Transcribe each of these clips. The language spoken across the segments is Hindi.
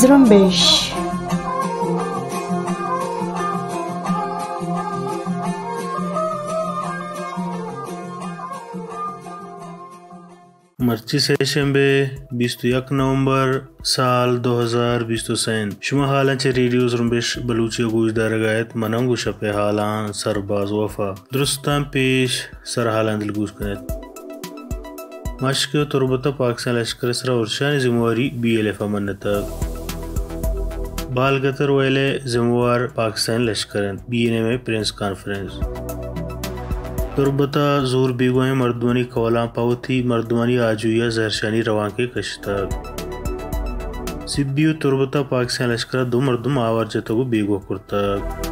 Zrombesh मर्ची से शंबे मर्चिसेशंबे 21 नवंबर साल सैन तो शुमा हालांचे रेडियोज रुम्बिश बलूचिया गूज गायत मनंगु शपे हालां सरबाज वफा दुरुस्तान पेश सर हालां दिल गुज कनेत मश्क तुरबत पाकिस्तान लश्कर सरा उर्शान जिम्मेवारी बी एल एफ अमनत बाल गतर वेले जिम्मेवार पाकिस्तान लश्कर बी एन एम ए प्रेस कॉन्फ्रेंस कर्बता जोर बेगोएं मर्दवानी कौलां पावती मर्दवानी आजुया जहरशानी रवां के कशतक सिब्बियो तुरबता पाकिस्तान लश्कर दो मर्दम आवार जतगो बेगो कुर्तक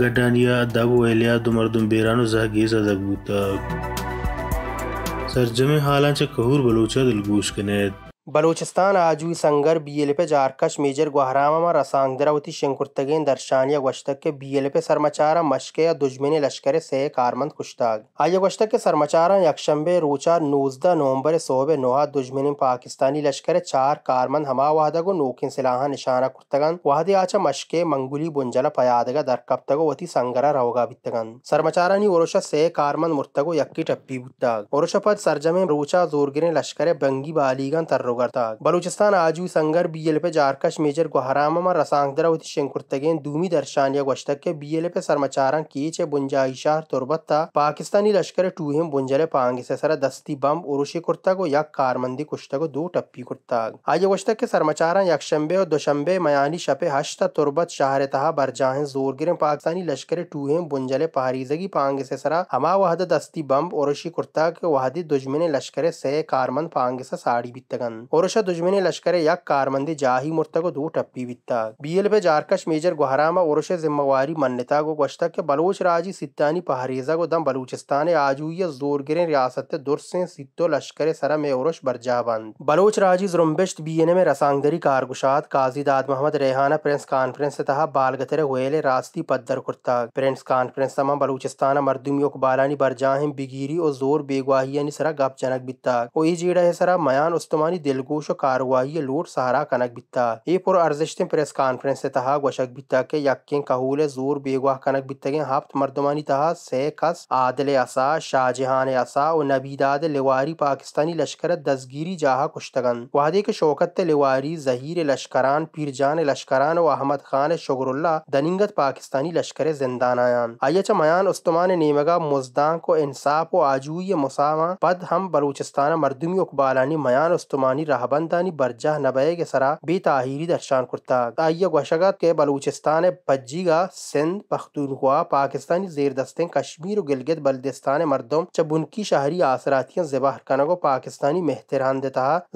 गडानिया दागो एलिया दो मर्दम बेरानो जहगेज अदगबूतक सरजमे हालांच कहूर बलोचा दिलगूश कनेत बलूचिस्तान आजू संगर बी एल पे जारकश मेजर गुहरामा रसांग दरावती शंकुर्तगेन दर्शानिया गश्तक के पे सरमाचारा मशके दुजमिन लश्कर से कारमंद कुश्ताग आया गश्तक के सरमाचारा यकशंबे रोचा नूजदा नवंबर सोबे नोहा दुजमिन पाकिस्तानी लश्कर चार कारमंद हमा वाहदा को नोकिन सिलाहा निशाना कुर्तगन वहादे आचा मशके मंगुली बुंजला पयादगा दरकप्तगो वती संगरा रहोगा बितगन सरमाचारा नी ओरोशा से कारमंद मुर्तगो यक्की टप्पी बुत्ताग ओरोशा पद सरजमे रोचा जोरगिने लश्कर बंगी बालीगन तर्रो करता बलूचिस्तान आजू संगर बी एल पे जारकश मेजर गुहरामा रसांगदरा उत शंकुर्तगे दूमी दर्शानिया गोश्तक के बी एल पे सरमाचारा के चे बुंजाइशार तुरबत्ता पाकिस्तानी लश्कर टू हिम बुंजले पांग से सरा दस्ती बम उर्शी कुर्ता को या कारमंदी कुश्तक दो टप्पी कुर्ता आज गोश्तक के सरमाचारा यकशम्बे और दुशम्बे मयानी शपे हश्त तुरबत शाहर तहा बरजाहें जोर गिरे पाकिस्तानी लश्कर टू हिम बुंजले पहारीजगी पांग से सरा हमा वहद दस्ती बम उर्शी कुर्ता के वहादी दुश्मन लश्कर से कारमंद पांग से साड़ी बीतगन होरशा दुश्मनी लश्कर यक कारमंदी जाही मुर्तगो दू टप्पी बी एल पे जारकश मेजर गुहरामा ओरश जिम्मेवारी मन्नता को गश्तक के बलोच राजी सिद्दानी पहरेजा को दम बलूचिस्तान आज हुई जोर गिरे रियासत दुर से सिद्धो लश्कर सरम में ओरश बरजाबंद बलोच राजी जुरम्बिश्त बी एन ए में रसांगदरी कारगुशात काजी दाद मोहम्मद रेहाना प्रिंस कॉन्फ्रेंस से तहा बालगतरे हुए रास्ती पद्दर कुर्ता प्रिंस कॉन्फ्रेंस तमाम बलूचिस्तान मरदमियों को बालानी बरजाहिम बिगिरी और जोर बेगवाही सरा गप जनक बिता ओ जीड़ा है सरा मयान उस्तमानी दिल कार्रवाई ಕಾರುವಾಯಿ सहारा कनक बिता ए ಈ ಪುರ ಅರ್ಜಿಶ್ತಿ ಪ್ರೆಸ್ ಕಾನ್ಫರೆನ್ಸ್ ತಹ ಗೊಶಕ್ ಬಿತ್ತ के यकीन कहूल जोर बेगवाह कनक बितगे हफ्त मर्दमानी तहा सैकस आदिल असा शाहजहान असा और नबीदाद लेवारी पाकिस्तानी लश्कर दसगिरी जाहा कुश्तगन वादे के शौकत लेवारी जहीर लश्करान पीरजान लश्करान और अहमद खान शगरुल्ला दनिंगत पाकिस्तानी लश्कर जिंदानायान अयच मयान उस्तमान नेमगा मुजदान को इंसाफ व आजूय मुसामा पद हम बलूचिस्तान मरदमी उकबालानी मयान उस्तमान افغانی راهبندانی برجه نبایگ سرا بی تاهیری درشان کرتا تایه گوشگات که بلوچستان پجیگا سند پختونخوا पाकिस्तानी जेर दस्तें कश्मीर और गिलगित बल्दिस्तान मर्दम जब उनकी शहरी आसरातियां जबाह कनगो पाकिस्तानी मेहतरान दे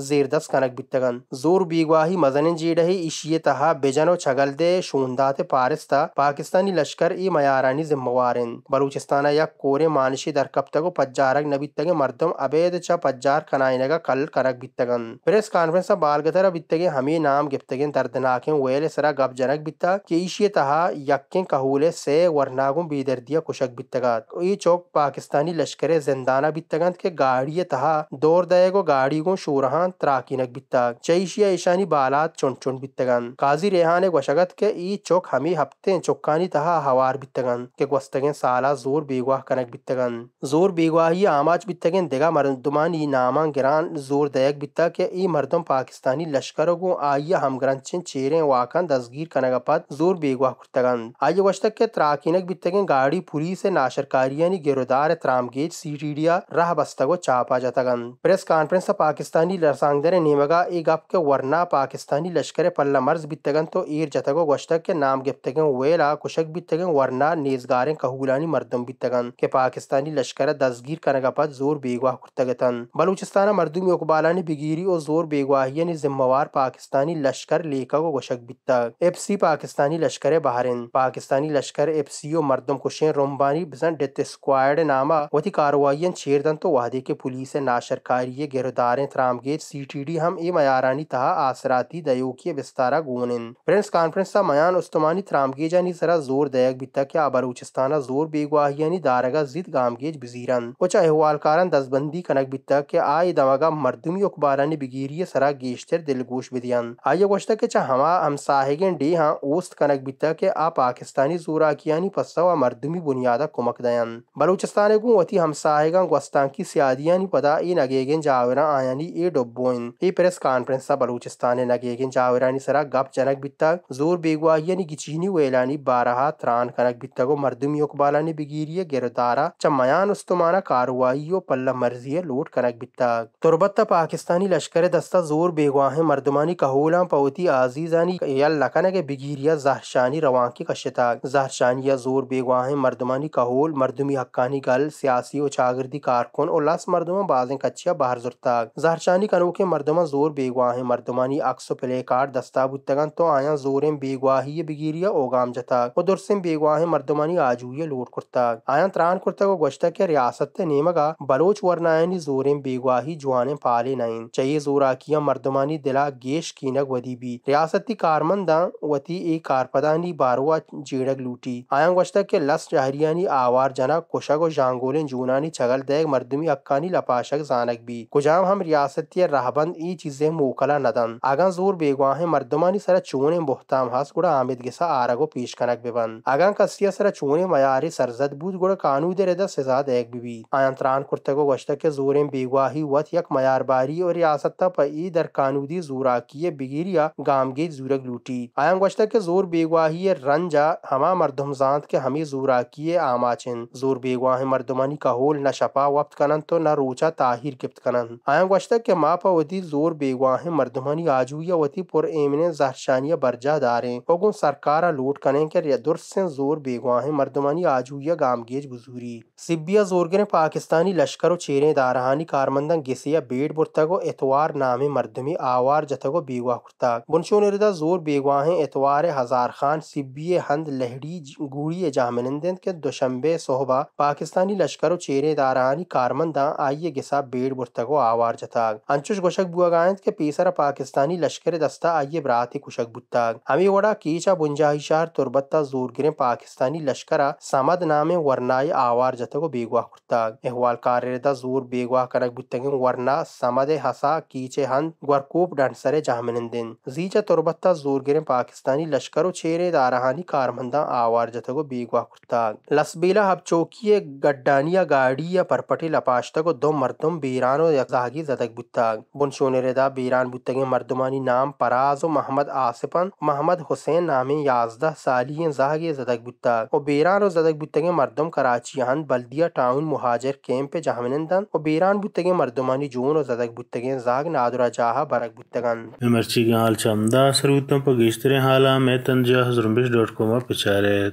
जेर दस कनक बितगन जोर बीगवाही मजन जी रही इशिये तहा बेजनो छगल दे शूंदाते पारिस्ता पाकिस्तानी लश्कर ए मयारानी जिम्मेवारिन बलूचिस्तान या कोरे मानशी दरकब तगो पज्जारक नबी तगे मर्दम अबेद चा पज्जार कनाइनेगा कल कनक ಪ್ರೆಸ್ ಕಾನ್ಫರೆನ್ಸ್ ನ ಬಾಲ್ಗದರ ಬಿತ್ತಗೆ ಹಮಿ ನಾಮ್ ಗಿಪ್ತಗೆ ದರ್ದನಾಕೆ ವೇಲೆ ಸರ ಗಬ್ ಜನಕ್ ಬಿತ್ತ ಕೇಶಿಯ ತಹ यक्कें कहूले से वरनागुम बीदर्दिया कुशक बित्तगात तो चौक पाकिस्तानी लश्कर जिंदाना बित्तगंत के गाड़िये तहा दो दयेगो गाड़ी गो शूरहान त्राकिनक बिता चैशिया ईशानी बालात चुन चुन बित्तगन काजी रेहान एक वशगत के ई चौक हमी हफ्ते चौकानी तहा हवार बितगन के वस्तगें साला जोर बेगवाह कनक बित्तगन जोर बेगवाही आमाच बित्तगें देगा मरदुमान ई नामा गिरान जोर दयक बिता के ई मर्दम पाकिस्तानी लश्कर गो आइया हमगरंचिन चेरे वाकन दसगीर कनगपत जोर बेगवा कुर्तगंद आइया वशतक के त्राकिनक बितगे गाड़ी पुलिस नाशरकारियानी गिरोदार त्रामगेज सीटीडिया राह बस्तगो चापा जतगन प्रेस कॉन्फ्रेंस पाकिस्तानी लसांगदर नेमगा ई गप के वरना पाकिस्तानी लश्कर पल्ला मर्ज बितगन तो ईर जतगो वशतक के नाम गिफ्तगे वेला कुशक बितगे वरना नेजगारें कहूलानी मर्दम बितगन के पाकिस्तानी लश्कर दसगीर कनगपत जोर बेगवा कुर्तगतन बलूचिस्तान मर्दूम इकबाला ने बिगिरी और जोर बेगवाहियन जिम्मेवार पाकिस्तानी लश्कर लेखा को गशक बिता एफ सी पाकिस्तानी लश्कर बहरिन पाकिस्तानी लश्कर एफ सी ओ मरदम कुशें रोमबानी बिजन डेथ स्क्वाड नामा वती कार्रवाइन शेरदन तो वादे के पुलिस नाशरकारी गिरदारें त्रामगेज सी टी डी हम ए मयारानी तहा आसराती दयो दयोकी विस्तारा गोनिन प्रेस कॉन्फ्रेंस का मयान उस्तमानी त्रामगेजा नी जरा जोर दयक बिता क्या बलूचिस्ताना जोर बेगवाहियानी दारगा जिद गामगेज बजीरन कुछ अहवालकारन दसबंदी कनक बिता के आए दवागा मरदमी अखबारा ने bigiriye sara geçtir dilgoş bidiyan. Aya goşta ke hama hamsahegin deha ost kanak bitta ke a Pakistani zurakiyani passa wa mardumi bunyada kumak dayan. Baluchistan gun wati hamsahegan gwastan ki siyadiyani pada e nagegen jawira ayani e dobboin. E press conference sa Baluchistan e nagegen javirani sara gap janak bitta zor begwa yani gichini velani baraha tran kanak bitta go mardumi yokbalani bigiriye gerudara chamayan ustumana karwayi yo palla मर्जी है लूट कनक बिता तुरबत्ता पाकिस्तानी लश्कर लश्कर दस्ता जोर बेगवाह मरदमानी कहूला पवती आजीजानी या लकन के बिगिरिया जहशानी रवा की कशता जहरशानी या जोर बेगवाह मरदमानी कहूल मरदमी हक्कानी गल सियासी और चागर्दी कारकुन और लस मरदमा बाजें कच्चिया बाहर जुरता जहशानी कनो के मर्दमा जोर बेगवाह मरदमानी अक्स प्ले कार्ड दस्ताबुत तगन तो आया जोर बेगवाही बिगिरिया ओगाम जता और दुरसम बेगवाह मर्दमानी आजूय लूट कुर्ता आया त्रान कुर्ता और गश्ता के रियासत नेमगा बलोच वरनायनी जोरें बेगवाही जुआने पाले नईन चाहिए जोराकिया मर्दमानी दिला गेश कीनक वदी भी रियासती कारमंदा वती ए कारपदानी बारवा जेड़क लूटी आयंग वस्तक के लस जहरियानी आवार जना कुशक जांगोले जूनानी छगल दैग मर्दमी अक्कानी लपाशक जानक भी कुजाम हम रियासती राहबंद ई चीजें मोकला नदन आगा जोर बेगवा है मर्दमानी सरा चूने मोहताम हस गुड़ा आमिद गिसा आरगो पेश कनक बेबंद आगा कसिया सरा चूने मयारे सरजद बूद गुड़ कानू दे रेदा सजा दैग भी आयंत्रान कुर्तक वस्तक के जोरें बेगवा ही वत यक बारी और रियासत सत्ता पर ई दर कानूदी जोरा की बिगेरिया गाम गे जूरक लूटी आयम गश्ता के जोर बेगवाही रंजा हमा मरदम जांत के हमें जोरा किए आमाचिन जोर बेगवाह मरदमानी का होल न शपा वक्त कनन तो न रोचा ताहिर गिप्त कनन आयम गश्ता के माप वती जोर बेगवाह मरदमानी आजुया वती पुर एमने जहशानिया बरजा दारे ओगो सरकार लूट कने के दुर से जोर बेगवाह मरदमानी आजुया गाम गेज बुजूरी सिबिया जोरगिर पाकिस्तानी लश्कर चेरे दारहानी कारमंदन गिसिया बेट बुरता को एतवार नाम मरदमी आवार जथगो बेगवा कुर्ताक बुनशोनिरदा जोर बेगवाहें एतवार हजार खान सिब्बी हंद लहड़ी गूड़ी जामिनंदन के दुशंबे सोहबा पाकिस्तानी लश्कर चेरे दारानी कारमंदा आइए गिसा बेड़ बुर्तगो आवार जथाक अंचुश गोशक बुआ गायंत के पीसर पाकिस्तानी लश्कर दस्ता आइए बराती कुशक बुताग हमी वड़ा कीचा बुंजाहिशार तुरबत्ता जोर गिरे पाकिस्तानी लश्कर समद नामे वरनाई आवार जतगो बेगवा कुर्ताक एहवाल कार्यदा जोर बेगवा करक बुत्तगे वरना समद हसा कीचेहन ग्वरकूप डंसरे जहामिनदिन जीजा तुरबत्ता जोर गिरे पाकिस्तानी लश्कर छेरे दारहानी कारमंदा आवार जतगो बीगवा कुर्ता लसबीला हब चौकी गड्डानिया गाड़ी या परपटे लपाश तक दो मर्दम बीरान यकजागी जदक बुत्ताग बुन शोने बीरान बुत्तगे मर्दमानी नाम पराज मोहम्मद आसिफन मोहम्मद हुसैन नामे याजदा साली जागे जदक बुत्ताग और बीरान जदक बुत्तगे मरदम कराची बल्दिया टाउन मुहाजिर कैंप पे जहामिनंदन और बीरान बुत्तगे मर्दमानी जून और जदक बुत्तगे रजाग नादुरा चाह बरक बुतगन मिर्ची गाल चमदा सरूतम पगिस्तरे हाला मैं तंजा हजरमिश डॉट कॉम पर पिचारे